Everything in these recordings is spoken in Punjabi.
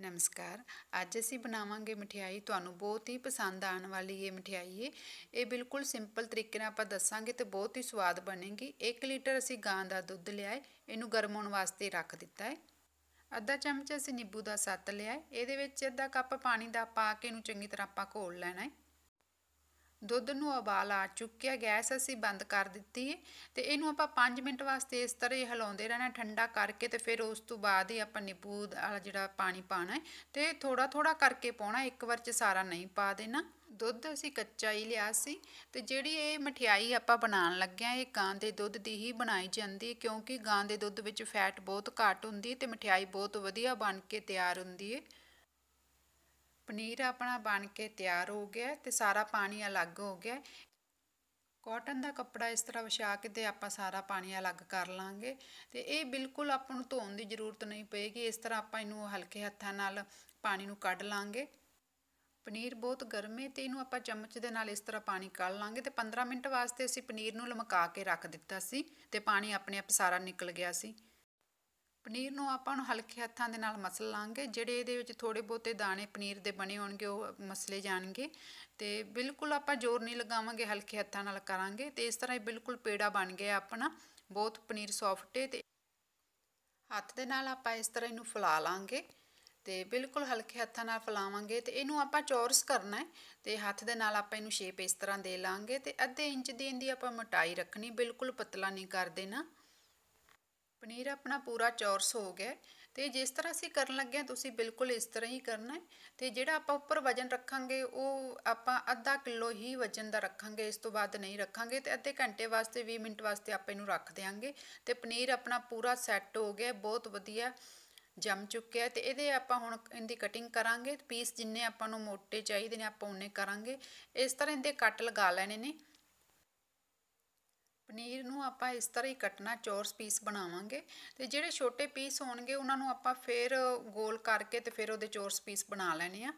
ਨਮਸਕਾਰ ਅੱਜ ਅਸੀਂ ਬਣਾਵਾਂਗੇ ਮਠਿਆਈ ਤੁਹਾਨੂੰ ਬਹੁਤ ਹੀ ਪਸੰਦ ਆਉਣ ਵਾਲੀ ਇਹ ਮਠਿਆਈ ਹੈ ਇਹ ਬਿਲਕੁਲ ਸਿੰਪਲ ਤਰੀਕੇ ਨਾਲ ਆਪਾਂ ਦੱਸਾਂਗੇ ਤੇ ਬਹੁਤ ਹੀ ਸਵਾਦ ਬਣੇਗੀ 1 ਲੀਟਰ ਅਸੀਂ ਗਾਂ ਦਾ ਦੁੱਧ ਲਿਆਏ ਇਹਨੂੰ ਗਰਮ ਹੋਣ ਵਾਸਤੇ ਰੱਖ ਦਿੱਤਾ ਹੈ ਅੱਧਾ ਚਮਚ ਅਸੀਂ ਨਿੰਬੂ ਦਾ ਸੱਤ ਲਿਆ ਇਹਦੇ ਵਿੱਚ ਅੱਧਾ ਕੱਪ ਪਾਣੀ ਦਾ ਪਾ ਕੇ ਇਹਨੂੰ ਚੰਗੀ ਤਰ੍ਹਾਂ ਆਪਾਂ ਘੋਲ ਲੈਣਾ ਹੈ ਦੁੱਧ ਨੂੰ ਉਬਾਲ ਆ ਚੁੱਕਿਆ ਗੈਸ ਅਸੀਂ ਬੰਦ ਕਰ ਦਿੱਤੀ ਹੈ ਤੇ ਇਹਨੂੰ ਆਪਾਂ 5 ਮਿੰਟ ਵਾਸਤੇ ਇਸ ਤਰ੍ਹਾਂ ਹੀ ਹਿਲਾਉਂਦੇ ਰਹਿਣਾ ਠੰਡਾ ਕਰਕੇ ਤੇ ਫਿਰ ਉਸ ਤੋਂ ਬਾਅਦ ਹੀ ਆਪਾਂ ਨਿੰਬੂ ਵਾਲਾ ਜਿਹੜਾ ਪਾਣੀ ਪਾਣਾ ਹੈ ਤੇ ਥੋੜਾ ਥੋੜਾ ਕਰਕੇ ਪਾਉਣਾ ਇੱਕ ਵਾਰ ਚ ਸਾਰਾ ਨਹੀਂ ਪਾ ਦੇਣਾ ਦੁੱਧ ਅਸੀਂ ਕੱਚਾ ਹੀ ਲਿਆ ਸੀ ਤੇ ਜਿਹੜੀ ਇਹ ਮਠਿਆਈ ਆਪਾਂ ਬਣਾਉਣ ਲੱਗਿਆ ਇਹ ਗਾਂ ਦੇ ਦੁੱਧ ਦੀ ਹੀ ਬਣਾਈ ਜਾਂਦੀ ਹੈ ਕਿਉਂਕਿ ਗਾਂ ਦੇ ਦੁੱਧ ਵਿੱਚ ਫੈਟ ਬਹੁਤ ਘੱਟ ਹੁੰਦੀ ਹੈ ਤੇ ਮਠਿਆਈ ਬਹੁਤ ਵਧੀਆ ਬਣ ਕੇ ਤਿਆਰ ਹੁੰਦੀ ਹੈ ਪਨੀਰ ਆਪਣਾ ਬਣ ਕੇ ਤਿਆਰ ਹੋ ਗਿਆ ਤੇ ਸਾਰਾ ਪਾਣੀ ਅਲੱਗ ਹੋ ਗਿਆ ਕਾਟਨ ਦਾ ਕੱਪੜਾ ਇਸ ਤਰ੍ਹਾਂ ਵਿਛਾ ਕੇ ਤੇ ਆਪਾਂ ਸਾਰਾ ਪਾਣੀ ਅਲੱਗ ਕਰ ਲਾਂਗੇ ਤੇ ਇਹ ਬਿਲਕੁਲ ਆਪਾਂ ਨੂੰ ਧੋਣ ਦੀ ਜ਼ਰੂਰਤ ਨਹੀਂ ਪਏਗੀ ਇਸ ਤਰ੍ਹਾਂ ਆਪਾਂ ਇਹਨੂੰ ਹਲਕੇ ਹੱਥਾਂ ਨਾਲ ਪਾਣੀ ਨੂੰ ਕੱਢ ਲਾਂਗੇ ਪਨੀਰ ਬਹੁਤ ਗਰਮ ਹੈ ਤੇ ਇਹਨੂੰ ਆਪਾਂ ਚਮਚ ਦੇ ਨਾਲ ਇਸ ਤਰ੍ਹਾਂ ਪਾਣੀ ਕੱਢ ਲਾਂਗੇ ਤੇ 15 ਮਿੰਟ ਵਾਸਤੇ ਅਸੀਂ ਪਨੀਰ ਨੂੰ ਲਮਕਾ ਕੇ ਰੱਖ ਦਿੱਤਾ ਸੀ ਤੇ ਪਾਣੀ ਆਪਣੇ ਆਪ ਸਾਰਾ ਨਿਕਲ ਗਿਆ ਸੀ ਪਨੀਰ ਨੂੰ ਆਪਾਂ ਨੂੰ ਹਲਕੇ ਹੱਥਾਂ ਦੇ ਨਾਲ ਮਸਲ ਲਾਂਗੇ ਜਿਹੜੇ ਇਹਦੇ ਵਿੱਚ ਥੋੜੇ ਬਹੁਤੇ ਦਾਣੇ ਪਨੀਰ ਦੇ ਬਣੇ ਹੋਣਗੇ ਉਹ ਮਸਲੇ ਜਾਣਗੇ ਤੇ ਬਿਲਕੁਲ ਆਪਾਂ ਜ਼ੋਰ ਨਹੀਂ ਲਗਾਵਾਂਗੇ ਹਲਕੇ ਹੱਥਾਂ ਨਾਲ ਕਰਾਂਗੇ ਤੇ ਇਸ ਤਰ੍ਹਾਂ ਹੀ ਬਿਲਕੁਲ ਪੇੜਾ ਬਣ ਗਿਆ ਆਪਣਾ ਬਹੁਤ ਪਨੀਰ ਸੌਫਟ ਹੈ ਤੇ ਹੱਥ ਦੇ ਨਾਲ ਆਪਾਂ ਇਸ ਤਰ੍ਹਾਂ ਇਹਨੂੰ ਫੁਲਾ ਲਾਂਗੇ ਤੇ ਬਿਲਕੁਲ ਹਲਕੇ ਹੱਥਾਂ ਨਾਲ ਫਲਾਵਾਂਗੇ ਤੇ ਇਹਨੂੰ ਆਪਾਂ ਚੌਰਸ ਕਰਨਾ ਹੈ ਤੇ ਹੱਥ ਦੇ ਨਾਲ ਆਪਾਂ ਇਹਨੂੰ ਸ਼ੇਪ ਇਸ ਤਰ੍ਹਾਂ ਦੇ ਲਾਂਗੇ ਤੇ ਅੱਧੇ ਇੰਚ ਦੀ ਇਹਦੀ ਆਪਾਂ ਮੋਟਾਈ ਰੱਖਣੀ ਬਿਲਕੁਲ ਪਤਲਾ ਨਹੀਂ ਕਰ ਦੇਣਾ ਪਨੀਰ ਆਪਣਾ ਪੂਰਾ ਚੌਰਸ ਹੋ ਗਿਆ ਤੇ ਜਿਸ ਤਰ੍ਹਾਂ ਅਸੀਂ ਕਰਨ ਲੱਗੇ ਤੁਸੀਂ ਬਿਲਕੁਲ ਇਸ ਤਰ੍ਹਾਂ ਹੀ ਕਰਨਾ ਹੈ ਤੇ ਜਿਹੜਾ ਆਪਾਂ ਉੱਪਰ ਵਜਨ ਰੱਖਾਂਗੇ ਉਹ ਆਪਾਂ ਅੱਧਾ ਕਿਲੋ ਹੀ ਵਜਨ ਦਾ ਰੱਖਾਂਗੇ ਇਸ ਤੋਂ ਬਾਅਦ ਨਹੀਂ ਰੱਖਾਂਗੇ ਤੇ ਅੱਧੇ ਘੰਟੇ ਵਾਸਤੇ 20 ਮਿੰਟ ਵਾਸਤੇ ਆਪਾਂ ਇਹਨੂੰ ਰੱਖ ਦੇਾਂਗੇ ਤੇ ਪਨੀਰ ਆਪਣਾ ਪੂਰਾ ਸੈੱਟ ਹੋ ਗਿਆ ਬਹੁਤ ਵਧੀਆ ਜੰਮ ਚੁੱਕਿਆ ਤੇ ਇਹਦੇ ਆਪਾਂ ਹੁਣ ਇਹਦੀ ਕਟਿੰਗ ਕਰਾਂਗੇ ਪੀਸ ਜਿੰਨੇ ਆਪਾਂ ਨੂੰ ਮੋਟੇ ਚਾਹੀਦੇ ਨੇ ਆਪਾਂ ਉਹਨੇ ਕਰਾਂਗੇ ਇਸ ਤਰ੍ਹਾਂ ਇਹਦੇ ਕੱਟ ਲਗਾ ਲੈਣੇ ਨੇ ਪਨੀਰ ਨੂੰ ਆਪਾਂ ਇਸ ਤਰ੍ਹਾਂ ਹੀ ਕੱਟਣਾ ਚੌਰਸ ਪੀਸ ਬਣਾਵਾਂਗੇ ਤੇ ਜਿਹੜੇ ਛੋਟੇ ਪੀਸ ਹੋਣਗੇ ਉਹਨਾਂ ਨੂੰ ਆਪਾਂ ਫੇਰ ਗੋਲ ਕਰਕੇ ਤੇ ਫੇਰ ਉਹਦੇ ਚੌਰਸ ਪੀਸ ਬਣਾ ਲੈਣੇ ਆ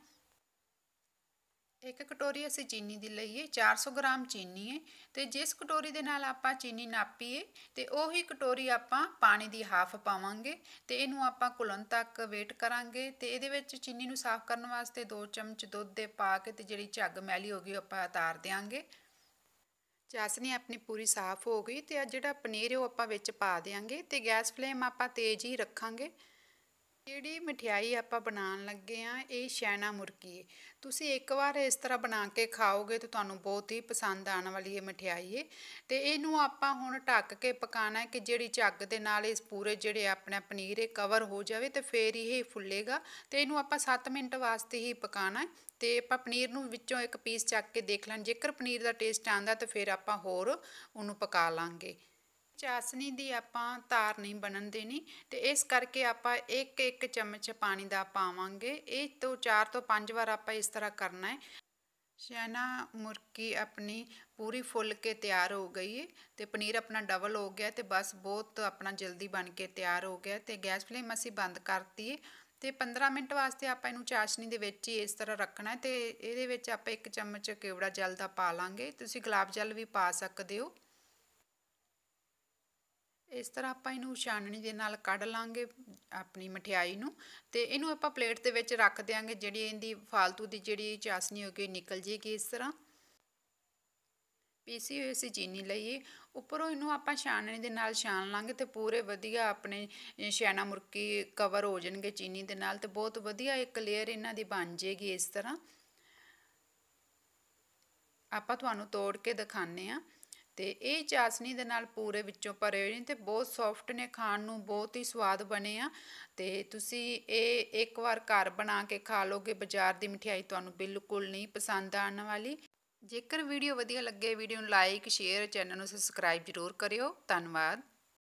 ਇੱਕ ਕਟੋਰੀ ਅਸੀਂ ਚੀਨੀ ਦੀ ਲਈਏ 400 ਗ੍ਰਾਮ ਚੀਨੀ ਹੈ ਤੇ ਜਿਸ ਕਟੋਰੀ ਦੇ ਨਾਲ ਆਪਾਂ ਚੀਨੀ ਨਾਪੀਏ ਤੇ ਉਹੀ ਕਟੋਰੀ ਆਪਾਂ ਪਾਣੀ ਦੀ ਹਾਫ ਪਾਵਾਂਗੇ ਤੇ ਇਹਨੂੰ ਆਪਾਂ ਘੁਲਣ ਤੱਕ ਵੇਟ ਕਰਾਂਗੇ ਤੇ ਇਹਦੇ ਵਿੱਚ ਚੀਨੀ ਨੂੰ ਸਾਫ਼ ਕਰਨ ਵਾਸਤੇ 2 ਚਮਚ ਦੁੱਧ ਦੇ ਪਾ ਕੇ ਤੇ ਜਿਹੜੀ ਝੱਗ ਮੈਲੀ ਹੋ ਗਈ ਆਪਾਂ ਉਤਾਰ ਦੇਾਂਗੇ ਚਾਸਨੀ ਆਪਣੀ ਪੂਰੀ ਸਾਫ਼ ਹੋ ਗਈ ਤੇ ਆ ਜਿਹੜਾ ਪਨੀਰ ਉਹ ਆਪਾਂ ਵਿੱਚ ਪਾ ਦੇਾਂਗੇ ਤੇ ਗੈਸ ਫਲੇਮ ਆਪਾਂ ਤੇਜ਼ ਹੀ ਰੱਖਾਂਗੇ ਜਿਹੜੀ ਮਠਿਆਈ ਆਪਾਂ ਬਣਾਉਣ ਲੱਗੇ ਆ ਇਹ ਸ਼ੈਨਾ ਮੁਰਕੀ ਹੈ ਤੁਸੀਂ ਇੱਕ ਵਾਰ ਇਸ ਤਰ੍ਹਾਂ ਬਣਾ ਕੇ ਖਾਓਗੇ ਤਾਂ ਤੁਹਾਨੂੰ ਬਹੁਤ ਹੀ ਪਸੰਦ ਆਉਣ ਵਾਲੀ ਇਹ ਮਠਿਆਈ ਹੈ ਤੇ ਇਹਨੂੰ ਆਪਾਂ ਹੁਣ ਢੱਕ ਕੇ ਪਕਾਣਾ ਹੈ ਕਿ ਜਿਹੜੀ ਝੱਗ ਦੇ ਨਾਲ ਇਸ ਪੂਰੇ ਜਿਹੜੇ ਆਪਣੇ ਪਨੀਰ ਇਹ ਕਵਰ ਹੋ ਜਾਵੇ ਤੇ ਫੇਰ ਇਹ ਫੁੱਲੇਗਾ ਤੇ ਇਹਨੂੰ ਆਪਾਂ 7 ਮਿੰਟ ਵਾਸਤੇ ਹੀ ਪਕਾਣਾ ਤੇ ਆਪਾਂ ਪਨੀਰ ਨੂੰ ਵਿੱਚੋਂ ਇੱਕ ਪੀਸ ਚੱਕ ਕੇ ਦੇਖ ਲੈਣ ਜੇਕਰ ਪਨੀਰ ਦਾ ਟੇਸਟ ਆਂਦਾ ਤਾਂ ਫੇਰ ਆਪਾਂ ਹੋਰ ਉਹਨੂੰ ਪਕਾ ਲਾਂਗੇ ਚਾਸਨੀ ਦੀ ਆਪਾਂ ਤਾਰ ਨਹੀਂ ਬਣਨ ਦੇਣੀ ਤੇ ਇਸ ਕਰਕੇ ਆਪਾਂ ਇੱਕ ਇੱਕ ਚਮਚ ਪਾਣੀ ਦਾ ਪਾਵਾਂਗੇ ਇਹ ਤੋਂ 4 ਤੋਂ 5 ਵਾਰ ਆਪਾਂ ਇਸ ਤਰ੍ਹਾਂ ਕਰਨਾ ਹੈ ਸ਼ੈਨਾ ਮੁਰਕੀ ਆਪਣੀ ਪੂਰੀ ਫੁੱਲ ਕੇ ਤਿਆਰ ਹੋ ਗਈ ਹੈ ਤੇ ਪਨੀਰ ਆਪਣਾ ਡਬਲ ਹੋ ਗਿਆ ਤੇ ਬਸ ਬਹੁਤ ਆਪਣਾ ਜਲਦੀ ਬਣ ਕੇ ਤਿਆਰ ਹੋ ਗਿਆ ਤੇ ਗੈਸ ਫਲੇਮ ਅਸੀਂ ਬੰਦ ਕਰਤੀ ਹੈ ਤੇ 15 ਮਿੰਟ ਵਾਸਤੇ ਆਪਾਂ ਇਹਨੂੰ ਚਾਸ਼ਨੀ ਦੇ ਵਿੱਚ ਹੀ ਇਸ ਤਰ੍ਹਾਂ ਰੱਖਣਾ ਤੇ ਇਹਦੇ ਵਿੱਚ ਆਪਾਂ ਇੱਕ ਚਮਚ ਕੇਵੜਾ ਜਲ ਦਾ ਪਾ ਲਾਂਗੇ ਤੁਸੀਂ ਗੁਲਾਬ ਜਲ ਵੀ ਪਾ ਸਕਦੇ ਹੋ ਇਸ ਤਰ੍ਹਾਂ ਆਪਾਂ ਇਹਨੂੰ ਛਾਨਣੀ ਦੇ ਨਾਲ ਕੱਢ ਲਾਂਗੇ ਆਪਣੀ ਮਠਿਆਈ ਨੂੰ ਤੇ ਇਹਨੂੰ ਆਪਾਂ ਪਲੇਟ ਦੇ ਵਿੱਚ ਰੱਖ ਦੇਾਂਗੇ ਜਿਹੜੀ ਇਹਦੀ ਫਾਲਤੂ ਦੀ ਜਿਹੜੀ ਚਾਸਨੀ ਹੋ ਕੇ ਨਿਕਲ ਜੇਗੀ ਇਸ ਤਰ੍ਹਾਂ ਪੀਸੀ ਹੋਈ ਸੀ ਚੀਨੀ ਲਈਏ ਉੱਪਰੋਂ ਇਹਨੂੰ ਆਪਾਂ ਛਾਨਣੀ ਦੇ ਨਾਲ ਛਾਣ ਲਾਂਗੇ ਤੇ ਪੂਰੇ ਵਧੀਆ ਆਪਣੇ ਸ਼ੈਨਾ ਮੁਰਕੀ ਕਵਰ ਹੋ ਜਾਣਗੇ ਚੀਨੀ ਦੇ ਨਾਲ ਤੇ ਬਹੁਤ ਵਧੀਆ ਇੱਕ ਲੇਅਰ ਇਹਨਾਂ ਦੀ ਬਣ ਜੇਗੀ ਇਸ ਤਰ੍ਹਾਂ ਆਪਾਂ ਤੁਹਾਨੂੰ ਤੋੜ ਕੇ ਦਿਖਾਣੇ ਆ ਤੇ ਇਹ ਚਾਸਨੀ ਦੇ ਨਾਲ ਪੂਰੇ ਵਿੱਚੋਂ ਭਰੇ ਹੋਏ ਨੇ ਤੇ ਬਹੁਤ ਸੌਫਟ ਨੇ ਖਾਣ ਨੂੰ ਬਹੁਤ ਹੀ ਸਵਾਦ ਬਣੇ ਆ ਤੇ ਤੁਸੀਂ ਇਹ ਇੱਕ ਵਾਰ ਘਰ ਬਣਾ ਕੇ ਖਾ ਲੋਗੇ ਬਾਜ਼ਾਰ ਦੀ ਮਠਿਆਈ ਤੁਹਾਨੂੰ ਬਿਲਕੁਲ ਨਹੀਂ ਪਸੰਦ ਆਣ ਵਾਲੀ ਜੇਕਰ ਵੀਡੀਓ ਵਧੀਆ ਲੱਗੇ ਵੀਡੀਓ ਨੂੰ ਲਾਈਕ ਸ਼ੇਅਰ ਚੈਨਲ ਨੂੰ ਸਬਸਕ੍ਰਾਈਬ ਜ਼ਰੂਰ ਕਰਿਓ ਧੰਨਵਾਦ